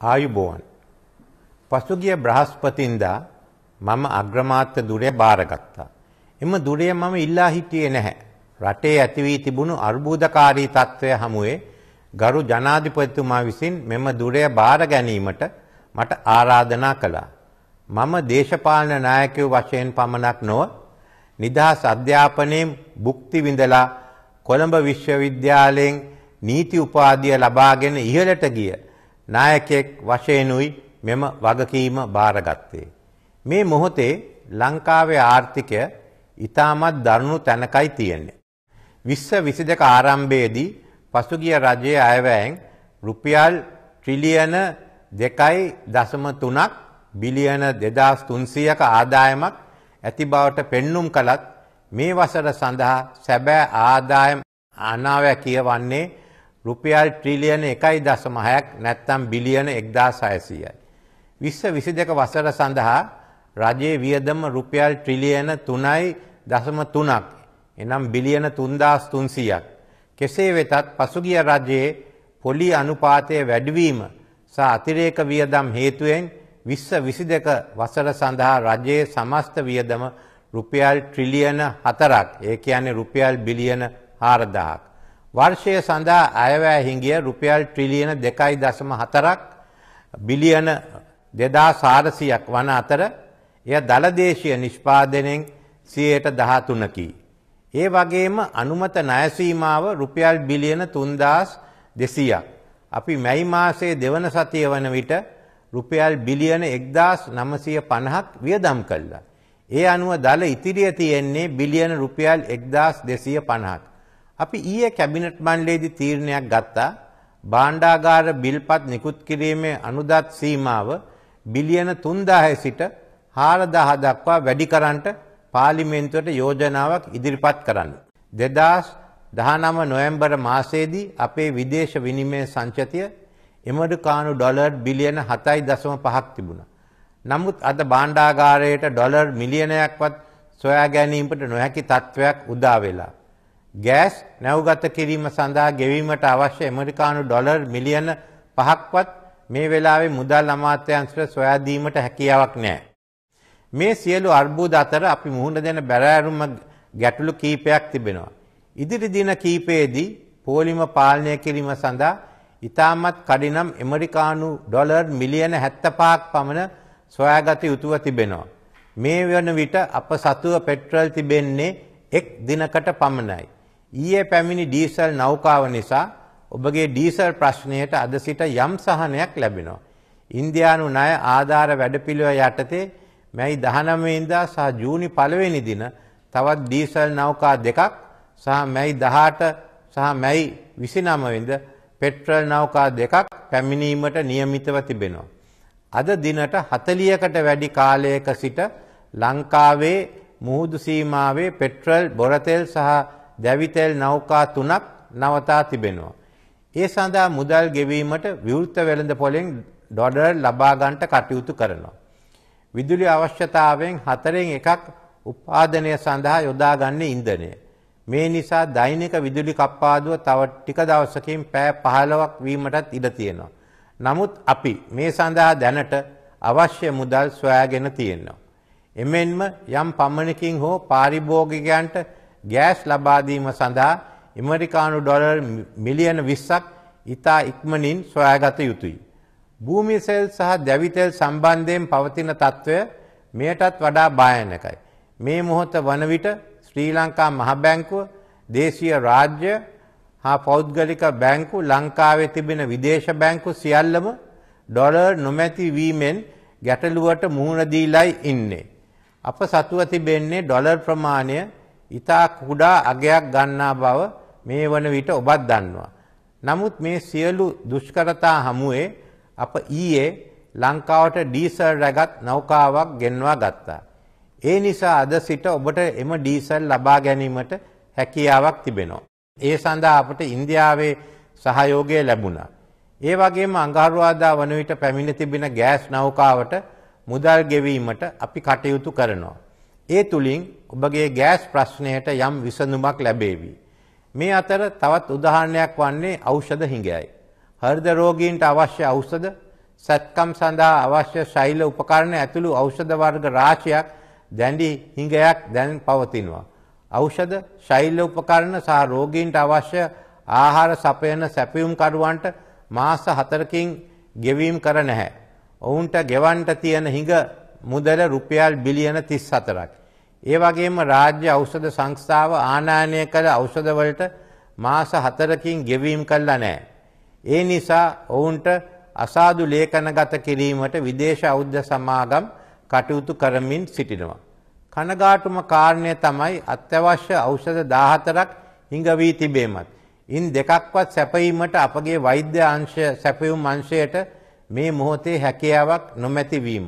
ආයුබෝවන්. පසුගිය බ්‍රහස්පතින්දා මම අග්‍රමාත්‍ය දුරය බාරගත්තා. එම දුරය මම ඉල්ලා හිටියේ නැහැ. රටේ ඇති වී තිබුණු අර්බුදකාරී තත්ත්වය හමුවේ ගරු ජනාධිපතිතුමා විසින් මෙම දුරය බාර ගැනීමට මට ආරාධනා කළා. මම දේශපාලන නායකයෝ වශයෙන් පමණක් නොව නිදහස් අධ්‍යාපනයෙන් භුක්ති විඳලා කොළඹ විශ්වවිද්‍යාලයෙන් නීති උපාධිය ලබාගෙන ඉහළට ගිය නායකයෙක් වශයෙන්ුයි මෙම වගකීම බාරගත්තේ. මේ මොහොතේ ලංකාවේ ආර්ථිකය ඉතාමත් දරුණු තැනකයි තියෙන්නේ. විශ්ස විසි දෙක ආරම්භයේදී පසුගිය රජයේ අයවැයෙන් රුපියල් ට්‍රිලියන දෙකයි දසම තුනක් බිලියන දෙදස් තුන්සියක ආදායමක් ඇති බවට පෙන්නුම් කළත් මේ වසර සඳහා සැබෑ ආදායම් අනාවැ කියවන්නේ රුපියල් ට්‍රිලියන එකයි දශම හයක් නැත්තම් බිලියන එක්දා සයසීයයි. විශ්ස විසි දෙක වසර සඳහා රජයේ වියදම රුපියල් ට්‍රිලියන තුනයි දසම තුනක් එනම් බිලියන තුන්දස් තුන්සියක්. කෙසේ වෙතත් පසුගිය රජයේ පොලි අනුපාතය වැඩවීම සහ අතිරේක වියදම් හේතුවෙන් විශ්ස විසි දෙක වසර සඳහා රජයේ සමස්ත වියදම රුපියල් ට්‍රිලියන හතරක් ඒ කියන්නේ රුපියල් බිලියන හාරදාහක්. වර්ෂය සඳහා අයවැය හිඟිය රුපියල් ට්‍රිලියන 2.4ක් බිලියන 2400ක් වන අතර එය දලදේශීය නිෂ්පාදනයෙන් 13%කි. ඒ වගේම අනුමත ණය සීමාව රුපියල් බිලියන 3200ක්. අපි මැයි මාසයේ දෙවන සතිය වන විට රුපියල් බිලියන 1950ක් වියදම් කළා. ඒ අනුව දල ඉතිරිය තියෙන්නේ බිලියන රුපියල් 1250ක්. අපි ඊයේ කැබිනට් මණ්ඩලයේදී තීරණයක් ගත්තා භාණ්ඩාගාර බිල්පත් නිකුත් කිරීමේ අනුදත් සීමාව බිලියන 3000 සිට 4000 දක්වා වැඩි කරන්නට පාර්ලිමේන්තුවට යෝජනාවක් ඉදිරිපත් කරන්න. 2019 නොවැම්බර් මාසයේදී අපේ විදේශ විනිමය සංචතිය ඇමරිකානු ඩොලර් බිලියන 7.5ක් තිබුණා. නමුත් අද භාණ්ඩාගාරයට ඩොලර් මිලියනයක්වත් සොයා ගැනීමට නොහැකි තත්ත්වයක් උදා වෙලා ගෑස් නැවගත කිරීම සඳහා ගෙවීමට අවශ්‍ය ඇමරිකානු ඩොලර් මිලියන පහක්වත් මේ වෙලාවේ මුදල් අමාත්‍යංශට සොයා දීමට හැකියාවක් නැහැ. මේ සියලු අර්බුද අතර අපි මුහුණ දෙන බැරෑරුම ගැටලු කීපයක් තිබෙනවා. ඉදිරි දින කීපයේදී පෝලිම පාලනය කිරීම සඳහා ඉතාමත් කඩිනම් ඇමරිකානු ඩොලර් මිලියන 75ක් පමණ සොයාගත යුතුව තිබෙනවා. මේ වන විට අප සතුව පෙට්‍රල් තිබෙන්නේ එක් දිනකට පමණයි. ඊයේ පැමිණි ඩීසල් නෞකාව නිසා ඔබගේ ඩීසල් ප්‍රශ්නයට අද සිට යම් සහනයක් ලැබෙනවා. ඉන්දියානු ණය ආධාර වැඩපිළිවෙල යටතේ මැයි 19 ඉඳා සහ ජූනි 1 වෙනි දින තවත් ඩීසල් නෞකා දෙකක් සහ මැයි 18 සහ මැයි 29 වෙනිද පෙට්‍රල් නෞකා දෙකක් පැමිණීමට નિયમિતව තිබෙනවා. අද දිනට 40කට වැඩි කාලයක සිට ලංකාවේ මුහුදු සීමාවේ පෙට්‍රල් බොරතෙල් සහ දැවිතැල් නෞකා තුනක් නවතා තිබෙනවා. ඒ සඳහා මුදල් ගෙවීමට විවෘත වෙළඳ පොලෙන් ඩොලර් ලබාගන්ට කටයුතු කරනවා. විදුලි අවශ්‍යතාවෙන් හතරෙන් එකක් උපාදනය සඳහා යොදාගන්නේ ඉන්ධනය. මේ නිසා දෛනික විදුලි කප්පාදුව තව ටික දවසකින් පෑ පහලවක් වීමටත් ඉඩ තියෙනවා. නමුත් අපි මේ සඳහා දැනට අවශ්‍ය මුදල් සොයාගෙන තියෙනවා. එමෙන්ම යම් පමණකින් හෝ පාරිභෝගිකයන්ට ගෑස් ලබා දීම සඳහා ඇමරිකානු ඩොලර් මිලියන 20ක් ඉතා ඉක්මනින් සොයාගත යුතුයි. භූමි සෙල් සහ දැවි තෙල් සම්බන්ධයෙන් පවතින තත්ත්වය මෙයටත් වඩා භයානකයි. මේ මොහොත වන විට ශ්‍රී ලංකා මහ බැංකුව, දේශීය රාජ්‍ය හා පෞද්ගලික බැංකු ලංකාවේ තිබෙන විදේශ බැංකු සියල්ලම ඩොලර් නොමැති වීමෙන් ගැටලුවට මුහුණ දීලායි ඉන්නේ. අප සතුව තිබෙන්නේ ඩොලර් ප්‍රමාණය ඊතා කුඩා අගයක් ගන්නා බව මේ වන විට ඔබත් දන්නවා. නමුත් මේ සියලු දුෂ්කරතා හමුවේ අප ඊයේ ලංකාවට ඩීසල් රැගත් නෞකාවක් ගෙන්වා ගත්තා. ඒ නිසා අද සිට ඔබට එම ඩීසල් ලබා ගැනීමට හැකියාවක් තිබෙනවා. ඒ සඳහා අපට ඉන්දියාවේ සහයෝගය ලැබුණා. ඒ වගේම අඟහරුවාදා වන විට පැමිණ තිබෙන ගෑස් නෞකාවට මුදල් ගෙවීමට අපි කටයුතු කරනවා. ඒ තුලින් ඔබගේ ගෑස් ප්‍රශ්නයට යම් විසඳුමක් ලැබේවි. මේ අතර තවත් උදාහරණයක් වන්නේ ඖෂධ හිඟයයි. හෘද රෝගීන්ට අවශ්‍ය ඖෂධ, සත්කම් සඳහා අවශ්‍ය ශෛල උපකරණ ඇතුළු ඖෂධ වර්ග රාශියක් දැඩි හිඟයක් දැන් පවතිනවා. ඖෂධ, ශෛල උපකරණ සහ රෝගීන්ට අවශ්‍ය ආහාර සපයන සැපයුම්කරුවන්ට මාස 4කින් ගෙවීම් කර නැහැ. ඔවුන්ට ගෙවන්ට තියෙන හිඟ මුදල රුපියල් බිලියන 34ක්. ඒ වගේම රාජ්‍ය ඖෂධ සංස්ථාව ආනයනය කළ ඖෂධවලට මාස 4කින් ගෙවීම් කළා නැහැ. ඒ නිසා ඔවුන්ට අසාදු ලේඛනගත කිරීමට විදේශ ඖෂධ සමාගම් කටයුතු කරමින් සිටිනවා. කනගාටුම කාරණය තමයි අත්‍යවශ්‍ය ඖෂධ 14ක් හිඟ වී තිබීමත්. ඉන් දෙකක්වත් සැපයීමට අපගේ වෛද්‍ය අංශය සැපයුම් අංශයට මේ මොහොතේ හැකියාවක් නොමැති වීම.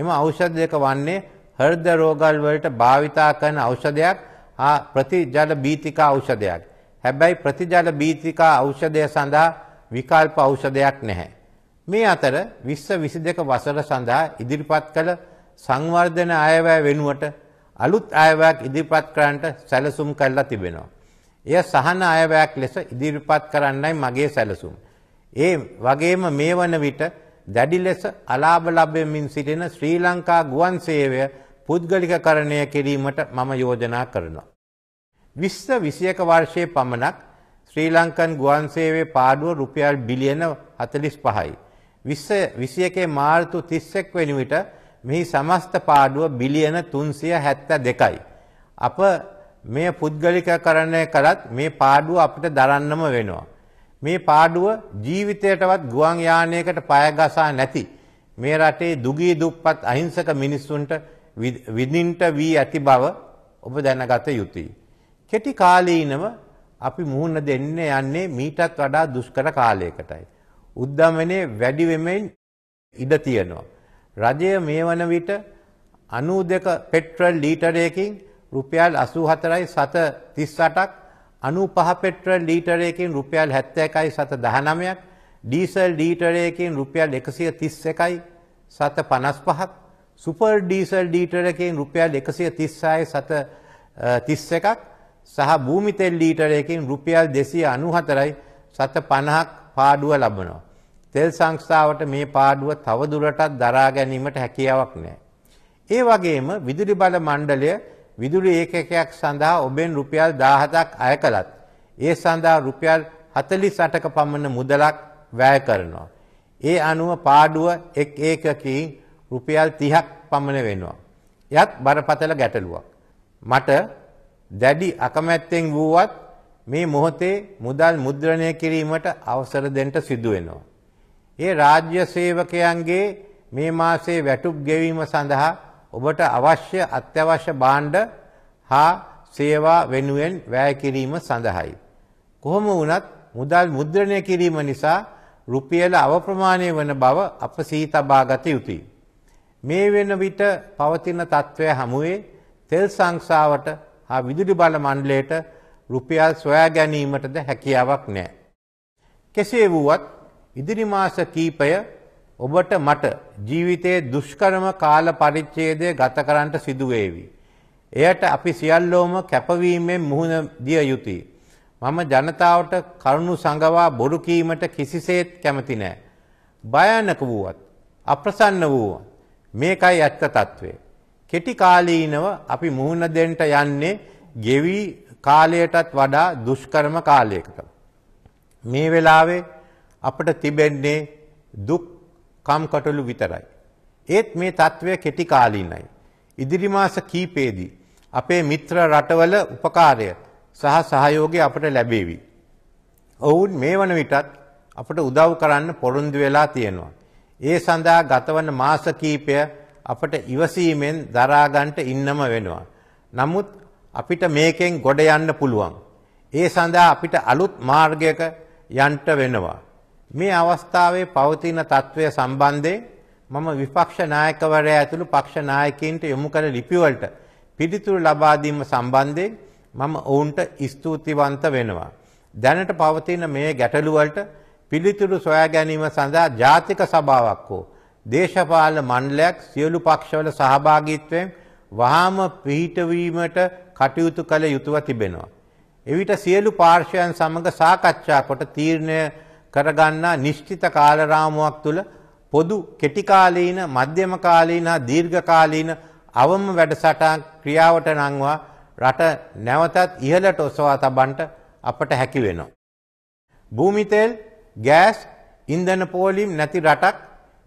එම ඖෂධ දෙක වන්නේ හෘද රෝගල් වලට භාවිතා කරන ඖෂධයක් හා ප්‍රතිජල බීතිකා ඖෂධයක්. හැබැයි ප්‍රතිජල බීතිකා ඖෂධය සඳහා විකල්ප ඖෂධයක් නැහැ. මේ අතර 20 22 වසර සඳහා ඉදිරිපත් කළ සංවර්ධන අයවැය වෙනුවට අලුත් අයවැයක් ඉදිරිපත් කරන්නට සැලසුම් කරලා තිබෙනවා. එය සහන අයවැයක් ලෙස ඉදිරිපත් කරන්නයි මගේ සැලසුම්. ඒ වගේම මේ වන විට දැඩි ලෙස අලාභ ලබමින් සිටින ශ්‍රී ලංකා ගුවන් සේවය පුද්ගලිකකරණය කිරීමට මම යෝජනා කරනවා. විස්ස විසියක වර්ෂයේ පමණක් ශ්‍රී ලංකන් ගුවන් සේවේ පාඩුව රුපියල් බිලියන හතලිස් පහයි. විසිය එකේ මාර්තු තිස්සෙක් වෙන විට මෙහි සමස්ත පාඩුව බිලියන තුන්සිය හැත්ත දෙකයි. අප මේ පුද්ගලිකකරණය කරත් මේ පාඩුව අපිට දරන්නම වෙනවා. මේ පාඩුව ජීවිතයටවත් ගුවන් යානයකට පය ගසා නැති මේ රටේ දුගී දුප්පත් අහිංසක මිනිස්සුන්ට විඳින්ට වී ඇති බව ඔබ දැනගත යුතුයි. කෙටි කාලීනව අපි මුහුණ දෙන්න යන්නේ මීටත් වඩා දුෂ්කර කාලයකටයි. උද්ධමනයේ වැඩි වෙමින් ඉඩ තියෙනවා. රජය මේ වන විට 92 පෙට්‍රල් ලීටරයකින් රුපියල් 84යි 738ක් අනු පහපෙට්‍රල් ලීටරයකින් රුපියල් හැත්ත එකයි සත දහනමයක් ඩීසල් ලීටරයකින් රුපියල් එකසිය තිස් එකයි සත පනස් පහක් සුපර් ඩීසල් ලීටරකින් රුපියල් එකසිය තිස්සායි සත තිස් එකක් සහ භූමිතෙල් ලීටරයකින් රුපියල් දෙසිය අනුහතරයි සත පණහක් පාඩුව ලබනවා. තෙල් සංස්ථාවට මේ පාඩුව තවදුරටත් දරා ගැනීමට හැකියාවක් නෑ. ඒ වගේම විදුලි බල මණ්ඩලය විදුලි ඒකකයක් සඳහා ඔබෙන් රුපියල් 17000ක් අය කළත් ඒ සඳහා රුපියල් 48ක පමණ මුදලක් වැය කරනවා. ඒ අනුව පාඩුව එක් ඒකකින් රුපියල් 30ක් පමණ වෙනවා. යත් බරපතල ගැටලුවක්. මට දැඩි අකමැත්තෙන් වූවත් මේ මොහොතේ මුදල් මුද්‍රණය කිරීමට අවසර දෙන්න සිදු වෙනවා. ඒ රාජ්‍ය සේවකයන්ගේ මේ මාසේ වැටුප් ගෙවීම සඳහා ඔබට අවශ්‍ය අත්‍යවශ්‍ය භාණ්ඩ හා සේවා වෙනුවෙන් වැය කිරීම සඳහායි. කොහොම වුණත් මුදල් මුද්‍රණය කිරීම නිසා රුපියල අවප්‍රමාණය වන බව අප සීතබා ගත යුතුයි. මේ වෙන විට පවතින තත්ත්වය හමුවේ තෙල් සංක්ෂාවට හා විදුලි බල මණ්ඩලයට රුපියල් සොයා ගැනීමටද හැකියාවක් නෑ. කෙසේ වුවත් ඉදිරි මාස කීපය ඔබට මට ජීවිතයේ දුෂ්කරම කාල පරිච්ඡේදය ගත කරන්නට සිදු වේවි. එයට අපි සියල්ලෝම කැපවීමෙන් මුහුණ දිය යුතුය. මම ජනතාවට කරුණු සංගවා බොරු කීමට කිසිසේත් කැමති නෑ. භයානක වූවත් අප්‍රසන්න වූවත් මේකයි ඇත්ත తත්වේ. කෙටි කාලීනව අපි මුහුණ දෙන්න යන්නේ ගෙවි කාලයටත් වඩා දුෂ්කරම කාලයකට. මේ වෙලාවේ අපට තිබෙන්නේ දුක් කම්කටොළු විතරයි. ඒත් මේ తත්වය කෙටි කාලීනයි. ඉදිරි මාස කීපෙදී අපේ මිත්‍ර රටවල උපකාරය සහ සහයෝගය අපට ලැබේවි. ඔවුන් මේ වන විටත් අපට උදව් කරන්න පොරොන්දු වෙලා තියෙනවා. ඒ සඳහා ගතවන මාස කීපය අපට ඉවසීමෙන් දරාගන්ට ඉන්නම වෙනවා. නමුත් අපිට මේකෙන් ගොඩ යන්න පුළුවන්. ඒ සඳහා අපිට අලුත් මාර්ගයක යන්ට වෙනවා. මේ අවස්ථාවේ පවතින తත්වය සම්බන්ධයෙන් මම විපක්ෂ නායකවරයා ඇතුළු පක්ෂ නායකයින්ට යොමු කළ ලිපිවලට පිළිතුරු ලබා දීම සම්බන්ධයෙන් මම ඔවුන්ට ස්තුතිවන්ත වෙනවා. දැනට පවතින මේ ගැටලු වලට පිළිතුරු සොයා ගැනීම සඳහා ජාතික සභාවක් හෝ දේශපාලන මණ්ඩලයක් සියලු පක්ෂවල සහභාගීත්වයෙන් වහාම පිහිටවීමට කටයුතු කළ යුතුව තිබෙනවා. එවිට සියලු පාර්ශ්වයන් සමග සාකච්ඡා කොට තීරණය කරගන්නා නිශ්චිත කාලරාමුවක් තුළ පොදු කෙටිකාලීන මධ්‍යම කාලීන දීර්ඝකාලීන අවම වැඩසටහන් ක්‍රියාවට නංවා රට නැවතත් ඉහළට ඔසවා තබන්ට අපට හැකි වෙනවා. භූමිතෙල් ගෑස් ඉන්ධන පෝලිම් නැති රටක්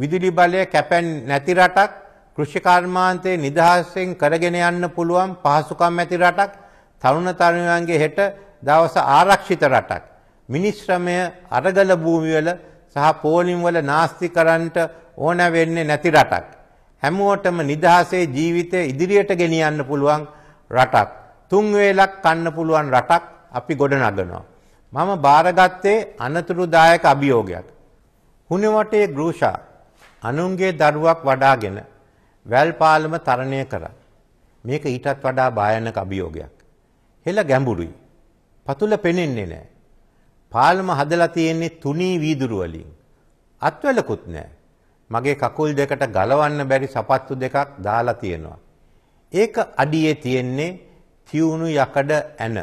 විදුලි බලය කැපැන් නැති රටක් කෘෂිකර්මාන්තයේ නිදහසෙන් කරගෙන යන්න පුළුවන් පහසුකම් ඇති රටක් තරුණ තරුණයන්ගේ හෙට දවස ආරක්ෂිත රටක් මිනිශ්‍රමය අරගල භූමිවල සහ පෝලිම් වල නාස්ති කරන්නට ඕන වෙන්නේ නැති රටක්. හැමෝටම නිදහසේ ජීවිතය ඉදිරියට ගෙනියන්න පුළුවන් රටක්. තුන් වේලක් කන්න පුළුවන් රටක් අපි ගොඩනගනවා. මම බාරගත්තේ අනතුරුදායක අභියෝගයක්. හුණවටේ ගෘෂා අනුන්ගේ දරුවක් වඩාගෙන වැල්පාලම තරණය කරා. මේක ඊටත් වඩා භයානක අභියෝගයක්. හෙළ ගැඹුරුයි. පතුල පෙනෙන්නේ නැහැ. පාලම හදලා තියෙන්නේ තුනී වීදුරු වලින්. අත්වලකුත් නැහැ. මගේ කකුල් දෙකට ගලවන්න බැරි සපත්තු දෙකක් දාලා තියෙනවා. ඒක අඩියේ තියෙන්නේ තියුණු යකඩ ඇන.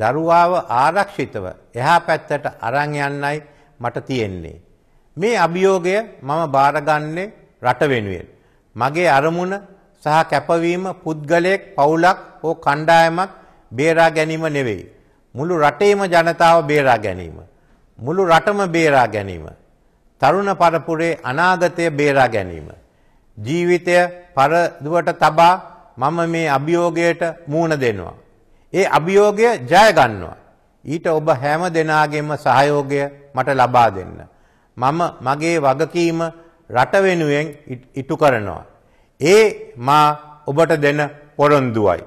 දරුවාව ආරක්ෂිතව එහා පැත්තට අරන් යන්නයි මට තියෙන්නේ. මේ අභියෝගය මම බාරගන්නේ රට වෙනුවෙන්. මගේ අරමුණ සහ කැපවීම පුද්ගලයෙක් පවුලක් හෝ කණ්ඩායමක් බේරා ගැනීම නෙවෙයි. මුළු රටේම ජනතාව බේරා ගැනීම. මුළු රටම බේරා ගැනීම. තරුණ පරපුරේ අනාගතය බේරා ගැනීම. ජීවිතය පරදුවට තබා මම මේ අභියෝගයට මූුණ දෙනවා. ඒ අභියෝගය ජයගන්නවා. ඊට ඔබ හැම දෙනාගෙම සහයෝගය මට ලබා දෙන්න. මම මගේ වගකීම රට වෙනුවෙන් ඉටු කරනවා. ඒ මා ඔබට දෙන පොරොන්දුවයි.